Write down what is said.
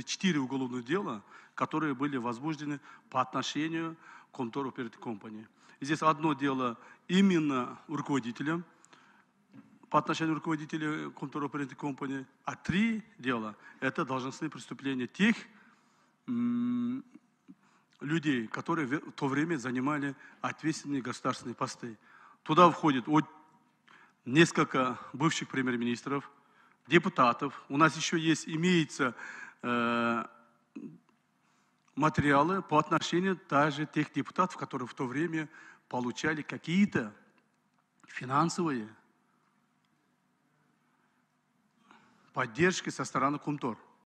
Четыре уголовных дела, которые были возбуждены по отношению к контору Перед Компании. Здесь одно дело именно руководителя, по отношению руководителя руководителю Перед Компании, а три дела – это должностные преступления тех людей, которые в то время занимали ответственные государственные посты. Туда входит от несколько бывших премьер-министров, депутатов. У нас еще есть, имеется Э, материалы по отношению даже тех депутатов, которые в то время получали какие-то финансовые поддержки со стороны Кумтор.